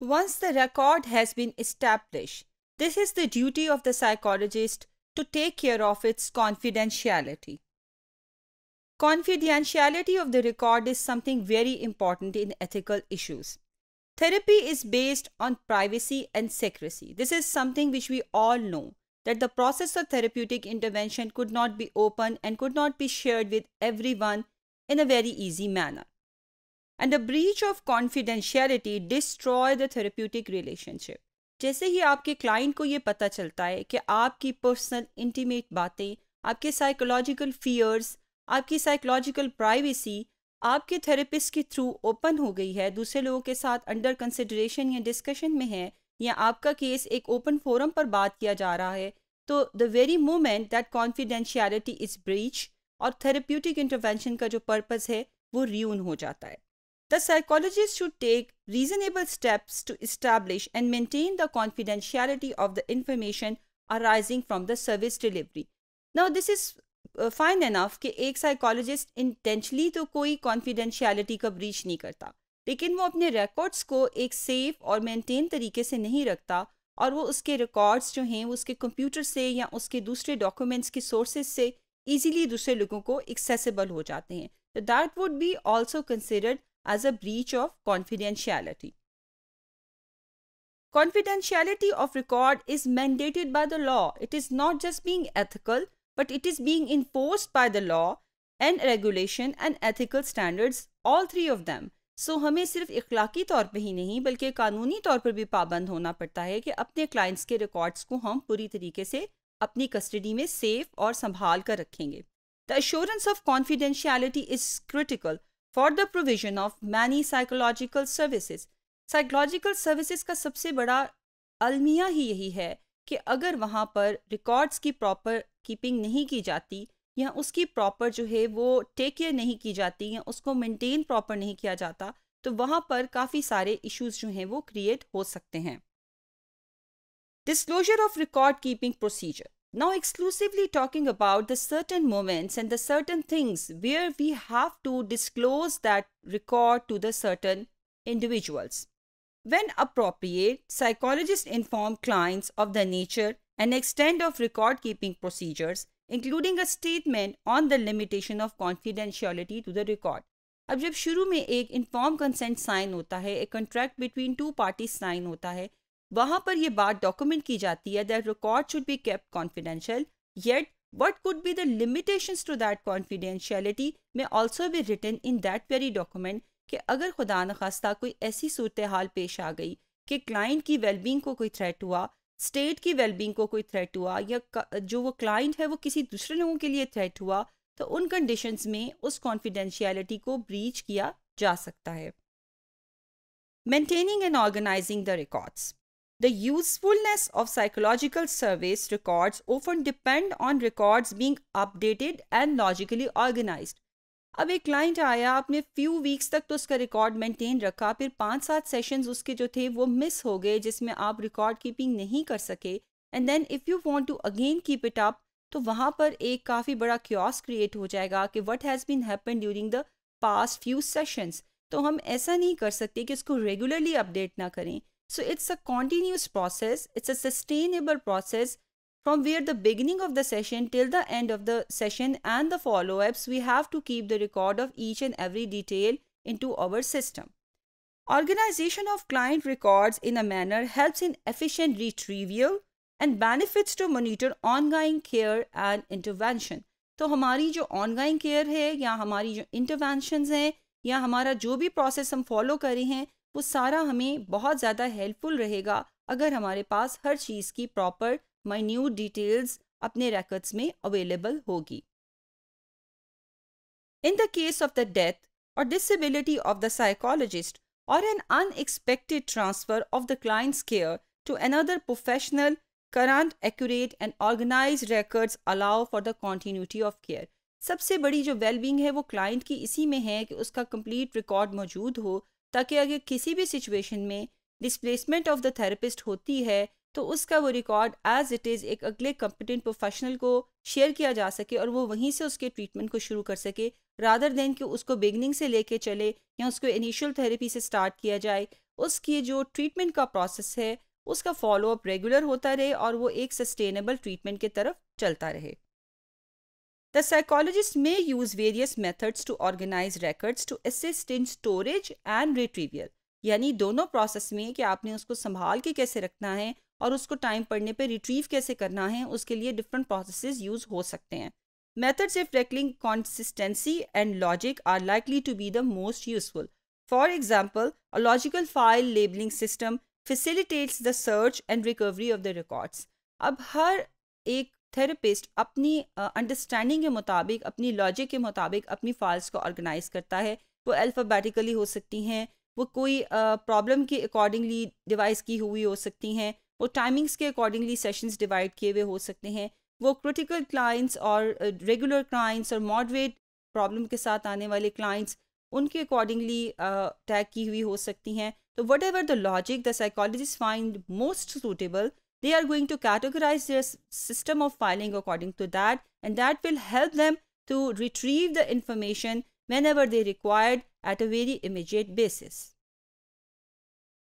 Once the record has been established, this is the duty of the psychologist to take care of its confidentiality. Confidentiality of the record is something very important in ethical issues. Therapy is based on privacy and secrecy. This is something which we all know that the process of therapeutic intervention could not be open and could not be shared with everyone in a very easy manner. And the breach of confidentiality destroy the therapeutic relationship जैसे ही आपके client को ये पता चलता है कि आपकी पर्सनल इंटीमेट बातें आपके साइकोलॉजिकल फियर्स आपकी साइकोलॉजिकल प्राइवेसी आपके थेरेपिस्ट के थ्रू ओपन हो गई है दूसरे लोगों के साथ अंडर कंसिडरेशन या डिस्कशन में है या आपका केस एक ओपन फोरम पर बात किया जा रहा है तो the very moment that confidentiality is breach और थेरेप्यूटिक इंटरवेंशन का जो पर्पज़ है वो रियून हो जाता है The psychologist should take reasonable steps to establish and maintain the confidentiality of the information arising from the service delivery. Now, this is fine uh, enough कि एक साइकोलॉजिस्ट इंटेंशली तो कोई कॉन्फिडेंशियलिटी का ब्रीच नहीं करता लेकिन वो अपने रिकॉर्ड्स को एक सेफ और मेंटेन तरीके से नहीं रखता और वो उसके रिकॉर्ड्स जो हैं वो उसके कंप्यूटर से या उसके दूसरे डॉक्यूमेंट्स के सोर्सेज से इजीली दूसरे लोगों को एक्सेसिबल हो जाते हैं तो that would be also considered as a breach of confidentiality. Confidentiality of record is mandated by the law. It is not just being ethical, but it is being enforced by the law and regulation and ethical standards, all three of them. So so, हमें सिर्फ इखलाकी तौर पे ही नहीं बल्कि कानूनी तौर पर भी पाबंद होना पड़ता है कि अपने क्लाइंट्स के रिकॉर्ड्स को हम पूरी तरीके से अपनी कस्टडी में सेफ और संभाल कर रखेंगे the assurance of confidentiality is critical for the provision of many psychological services psychological services का सबसे बड़ा अलमिया ही यही है कि अगर वहाँ पर रिकॉर्ड्स की प्रॉपर कीपिंग नहीं की जाती या उसकी प्रॉपर जो है वो टेक केयर नहीं की जाती या उसको मेंटेन प्रॉपर नहीं किया जाता तो वहाँ पर काफ़ी सारे इश्यूज जो हैं वो क्रिएट हो सकते हैं disclosure of record keeping procedure Now, exclusively talking about the certain moments and the certain things where we have to disclose that record to the certain individuals. When appropriate, psychologists inform clients of the nature and extent of record keeping procedures, including a statement on the limitation of confidentiality to the record. अब जब शुरू में एक inform consent sign होता है एक between between two parties sign होता है वहां पर यह बात डॉक्यूमेंट की जाती है that record should be kept confidential yet what could be the limitation to that confidentiality may also be written in that very document कि अगर खुदा न खास्ता कोई ऐसी सूरत हाल पेश आ गई कि क्लाइंट की वेलबींग को कोई थ्रेट हुआ स्टेट की वेलबींग को कोई थ्रेट हुआ या जो वो क्लाइंट है वो किसी दूसरे लोगों के लिए थ्रेट हुआ तो उन कंडीशन में उस कॉन्फिडेंशियलिटी को ब्रीच किया जा सकता है maintaining and organising the records The usefulness of psychological surveys records often depend on records being updated and logically organized. अब एक क्लाइंट आया आपने फ्यू वीक्स तक तो उसका रिकॉर्ड मेंटेन रखा फिर पांच सात सेशंस उसके जो थे वो मिस हो गए जिसमें आप रिकॉर्ड कीपिंग नहीं कर सके and then if you want to again keep it up तो वहाँ पर एक काफ़ी बड़ा क्योस क्रिएट हो जाएगा कि what has been happen during the past few sessions तो हम ऐसा नहीं कर सकते कि उसको रेगुलरली अपडेट ना करें So it's a continuous process, it's a sustainable process from where the beginning of the session till the end of the session and the follow-ups, we have to keep the record of each and every detail into our system. Organization of client records in a manner helps in efficient retrieval and benefits to monitor ongoing care and intervention. So, हमारी जो ongoing care है या हमारी जो interventions हैं या हमारा जो भी प्रोसेस हम फॉलो करे हैं वो सारा हमें बहुत ज़्यादा हेल्पफुल रहेगा अगर हमारे पास हर चीज़ की प्रॉपर माइन्यूट डिटेल्स अपने रेकर्ड्स में अवेलेबल होगी in the case of the death और डिसबिलिटी ऑफ द साइकोलॉजिस्ट और an unexpected transfer of the clients care to another professional current accurate and organise records allow for the continuity of care सबसे बड़ी जो wellbeing है वो client की इसी में है कि उसका कंप्लीट रिकॉर्ड मौजूद हो ताकि अगर किसी भी सिचुएशन में डिस्प्लेसमेंट ऑफ द थेरेपिस्ट होती है तो उसका वो रिकॉर्ड एज इट इज़ एक अगले कम्पिटेंट प्रोफेशनल को शेयर किया जा सके और वो वहीं से उसके ट्रीटमेंट को शुरू कर सके रादर देन कि उसको बिगनिंग से लेके चले या उसको इनिशियल थेरेपी से स्टार्ट किया जाए उसकी जो ट्रीटमेंट का प्रोसेस है उसका फॉलोअप रेगुलर होता रहे और वो एक सस्टेनेबल ट्रीटमेंट की तरफ चलता रहे the psychologist may use various methods to organise records to assist in storage and retrieval. यानी दोनों प्रोसेस में कि आपने उसको संभाल के कैसे रखना है और उसको टाइम पड़ने पे रिट्रीव कैसे करना है उसके लिए डिफरेंट प्रोसेस यूज हो सकते हैं methods of recalling consistency and logic are likely to be the most useful for example a logical file labelling system facilitates the search and recovery of the records अब हर एक therapist अपनी understanding के मुताबिक अपनी लॉजिक के मुताबिक अपनी फाइल्स को ऑर्गेनाइज करता है वो अल्फ़ाबेटिकली हो सकती हैं वो कोई प्रॉब्लम के अकॉर्डिंगली डिवाइस की हुई हो सकती हैं वो टाइमिंग्स के अकॉर्डिंगली सेशंस डिवाइड किए हुए हो सकते हैं वो क्रिटिकल क्लाइंट्स और रेगुलर क्लाइंट्स और मॉडरेट प्रॉब्लम के साथ आने वाले क्लाइंट्स उनके अकॉर्डिंगली टैग की हुई हो सकती हैं तो whatever the logic the psychologist find most suitable they are going to categorize their system of filing according to that and that will help them to retrieve the information whenever they required at a very immediate basis.